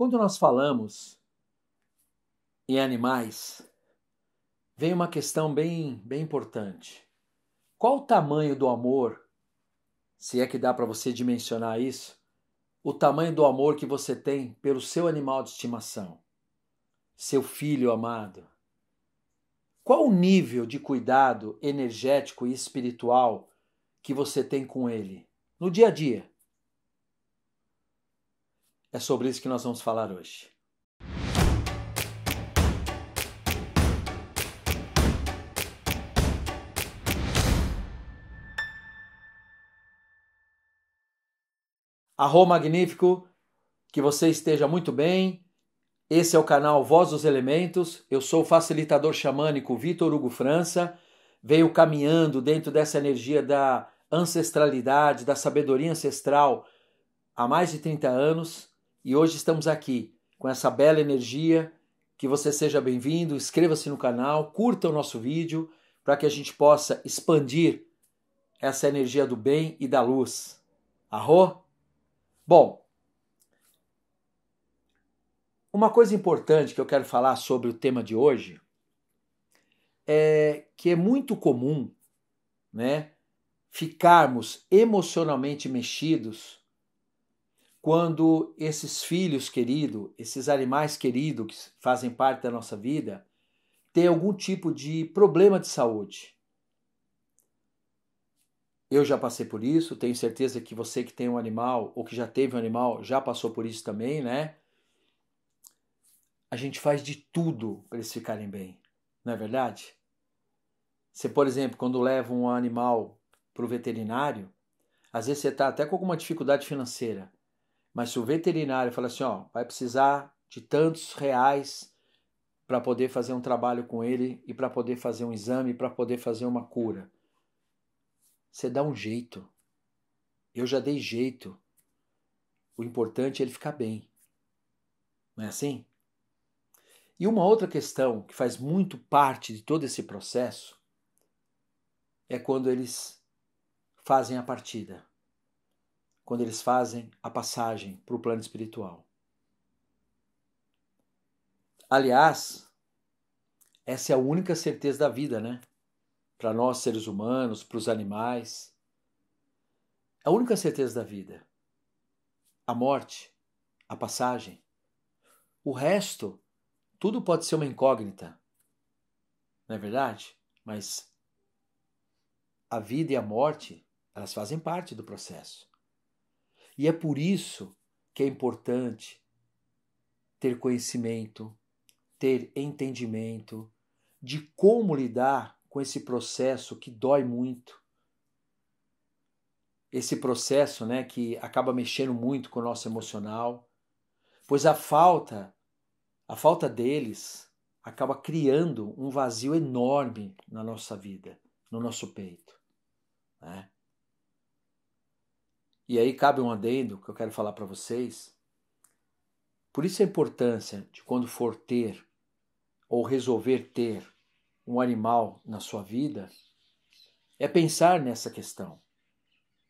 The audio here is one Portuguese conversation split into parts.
Quando nós falamos em animais, vem uma questão bem, bem importante. Qual o tamanho do amor, se é que dá para você dimensionar isso, o tamanho do amor que você tem pelo seu animal de estimação, seu filho amado? Qual o nível de cuidado energético e espiritual que você tem com ele no dia a dia? É sobre isso que nós vamos falar hoje. Arro Magnífico, que você esteja muito bem. Esse é o canal Voz dos Elementos. Eu sou o facilitador xamânico Vitor Hugo França. Veio caminhando dentro dessa energia da ancestralidade, da sabedoria ancestral há mais de 30 anos. E hoje estamos aqui com essa bela energia. Que você seja bem-vindo, inscreva-se no canal, curta o nosso vídeo para que a gente possa expandir essa energia do bem e da luz. Arro? Bom, uma coisa importante que eu quero falar sobre o tema de hoje é que é muito comum, né, ficarmos emocionalmente mexidos quando esses filhos queridos, esses animais queridos que fazem parte da nossa vida, têm algum tipo de problema de saúde. Eu já passei por isso, tenho certeza que você que tem um animal ou que já teve um animal já passou por isso também, né? A gente faz de tudo para eles ficarem bem, não é verdade? Você, por exemplo, quando leva um animal para o veterinário, às vezes você está até com alguma dificuldade financeira. Mas se o veterinário fala assim, ó, vai precisar de tantos reais para poder fazer um trabalho com ele e para poder fazer um exame, para poder fazer uma cura. Você dá um jeito. Eu já dei jeito. O importante é ele ficar bem. Não é assim? E uma outra questão que faz muito parte de todo esse processo é quando eles fazem a partida quando eles fazem a passagem para o plano espiritual. Aliás, essa é a única certeza da vida, né? Para nós seres humanos, para os animais. A única certeza da vida. A morte, a passagem. O resto, tudo pode ser uma incógnita. Não é verdade? Mas a vida e a morte, elas fazem parte do processo. E é por isso que é importante ter conhecimento, ter entendimento de como lidar com esse processo que dói muito. Esse processo, né, que acaba mexendo muito com o nosso emocional, pois a falta a falta deles acaba criando um vazio enorme na nossa vida, no nosso peito. Né? E aí cabe um adendo que eu quero falar para vocês. Por isso a importância de quando for ter ou resolver ter um animal na sua vida é pensar nessa questão,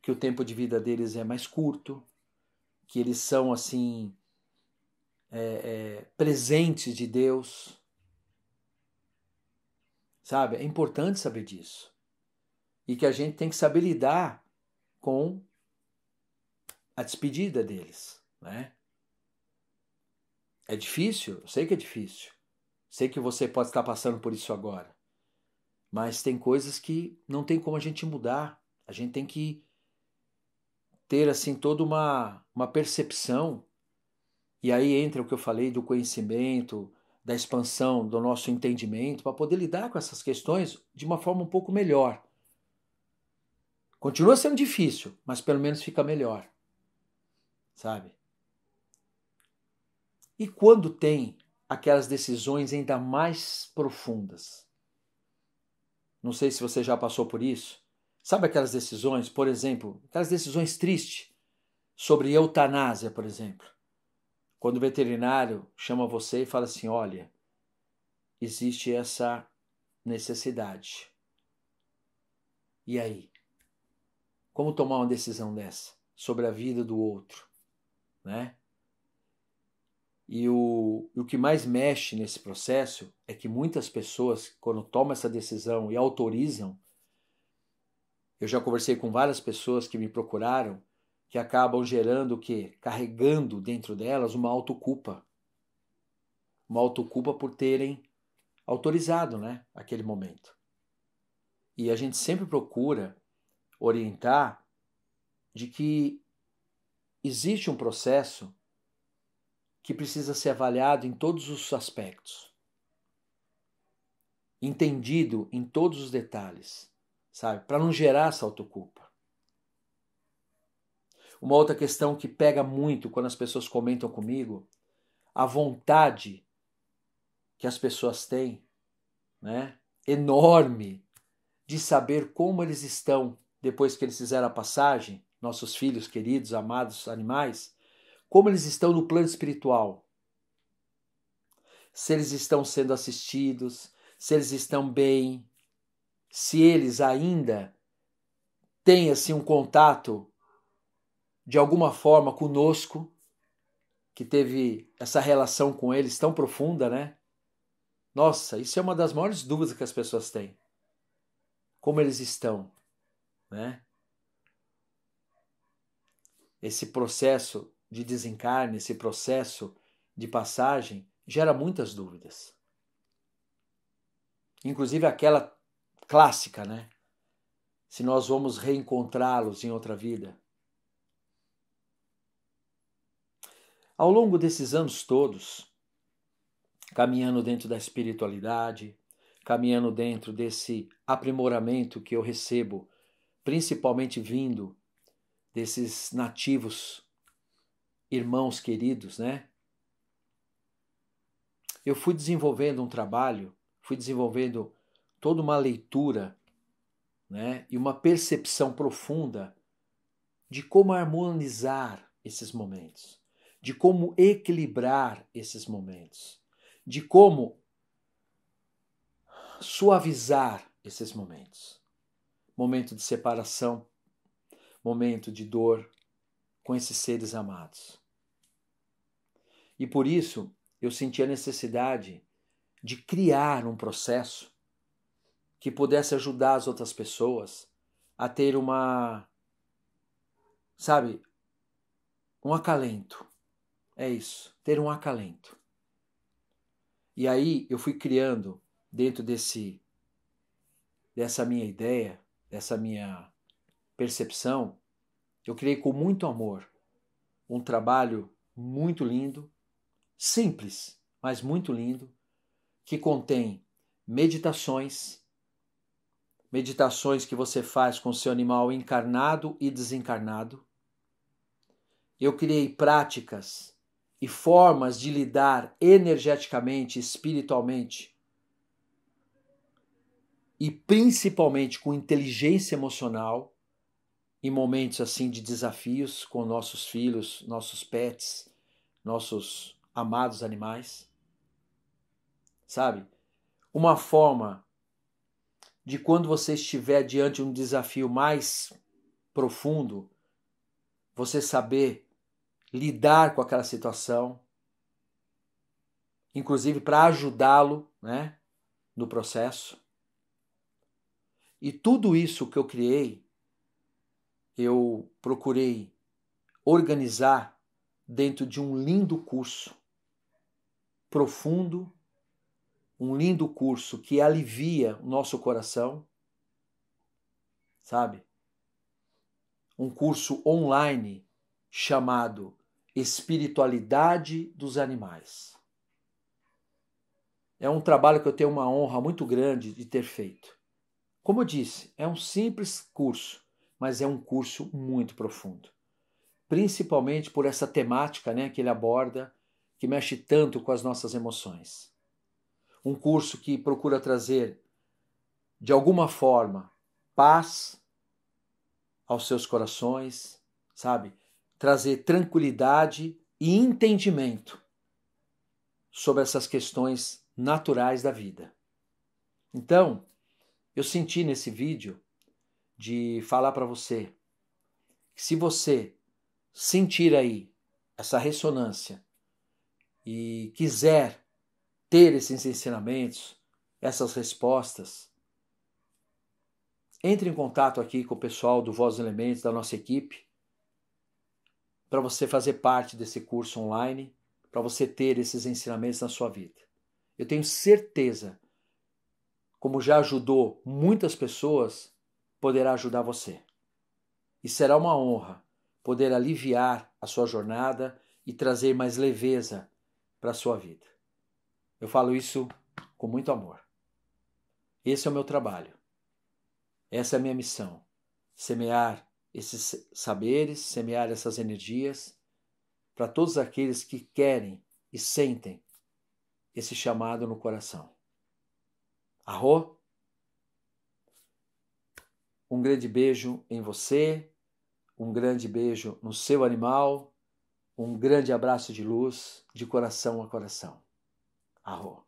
que o tempo de vida deles é mais curto, que eles são assim é, é, presentes de Deus, sabe? É importante saber disso e que a gente tem que saber lidar com a despedida deles, né? É difícil, eu sei que é difícil. Sei que você pode estar passando por isso agora. Mas tem coisas que não tem como a gente mudar. A gente tem que ter assim toda uma, uma percepção. E aí entra o que eu falei do conhecimento, da expansão do nosso entendimento para poder lidar com essas questões de uma forma um pouco melhor. Continua sendo difícil, mas pelo menos fica melhor sabe? E quando tem aquelas decisões ainda mais profundas? Não sei se você já passou por isso. Sabe aquelas decisões, por exemplo, aquelas decisões tristes sobre eutanásia, por exemplo? Quando o veterinário chama você e fala assim: olha, existe essa necessidade. E aí? Como tomar uma decisão dessa sobre a vida do outro? né? E o, o que mais mexe nesse processo é que muitas pessoas, quando tomam essa decisão e autorizam, eu já conversei com várias pessoas que me procuraram, que acabam gerando o quê? Carregando dentro delas uma autoculpa. Uma autoculpa por terem autorizado né, aquele momento. E a gente sempre procura orientar de que existe um processo que precisa ser avaliado em todos os aspectos, entendido em todos os detalhes, sabe? Para não gerar essa autoculpa. Uma outra questão que pega muito quando as pessoas comentam comigo, a vontade que as pessoas têm, né? Enorme de saber como eles estão depois que eles fizeram a passagem nossos filhos queridos, amados animais, como eles estão no plano espiritual. Se eles estão sendo assistidos, se eles estão bem, se eles ainda têm assim um contato de alguma forma conosco, que teve essa relação com eles tão profunda, né? Nossa, isso é uma das maiores dúvidas que as pessoas têm. Como eles estão, né? Esse processo de desencarne, esse processo de passagem, gera muitas dúvidas. Inclusive aquela clássica, né? Se nós vamos reencontrá-los em outra vida. Ao longo desses anos todos, caminhando dentro da espiritualidade, caminhando dentro desse aprimoramento que eu recebo, principalmente vindo desses nativos, irmãos queridos, né? Eu fui desenvolvendo um trabalho, fui desenvolvendo toda uma leitura, né? E uma percepção profunda de como harmonizar esses momentos, de como equilibrar esses momentos, de como suavizar esses momentos. Momento de separação, momento de dor com esses seres amados. E por isso eu senti a necessidade de criar um processo que pudesse ajudar as outras pessoas a ter uma, sabe, um acalento. É isso, ter um acalento. E aí eu fui criando dentro desse dessa minha ideia, dessa minha percepção, eu criei com muito amor um trabalho muito lindo, simples, mas muito lindo, que contém meditações, meditações que você faz com seu animal encarnado e desencarnado. Eu criei práticas e formas de lidar energeticamente, espiritualmente e principalmente com inteligência emocional em momentos assim de desafios com nossos filhos, nossos pets, nossos amados animais. Sabe? Uma forma de quando você estiver diante de um desafio mais profundo, você saber lidar com aquela situação, inclusive para ajudá-lo, né, no processo. E tudo isso que eu criei eu procurei organizar dentro de um lindo curso profundo, um lindo curso que alivia o nosso coração, sabe? Um curso online chamado Espiritualidade dos Animais. É um trabalho que eu tenho uma honra muito grande de ter feito. Como eu disse, é um simples curso mas é um curso muito profundo. Principalmente por essa temática né, que ele aborda, que mexe tanto com as nossas emoções. Um curso que procura trazer, de alguma forma, paz aos seus corações, sabe? Trazer tranquilidade e entendimento sobre essas questões naturais da vida. Então, eu senti nesse vídeo de falar para você que se você sentir aí essa ressonância e quiser ter esses ensinamentos, essas respostas, entre em contato aqui com o pessoal do Voz Elementos, da nossa equipe, para você fazer parte desse curso online, para você ter esses ensinamentos na sua vida. Eu tenho certeza, como já ajudou muitas pessoas, poderá ajudar você. E será uma honra poder aliviar a sua jornada e trazer mais leveza para a sua vida. Eu falo isso com muito amor. Esse é o meu trabalho. Essa é a minha missão: semear esses saberes, semear essas energias para todos aqueles que querem e sentem esse chamado no coração. Arro, um grande beijo em você, um grande beijo no seu animal, um grande abraço de luz, de coração a coração. Arro!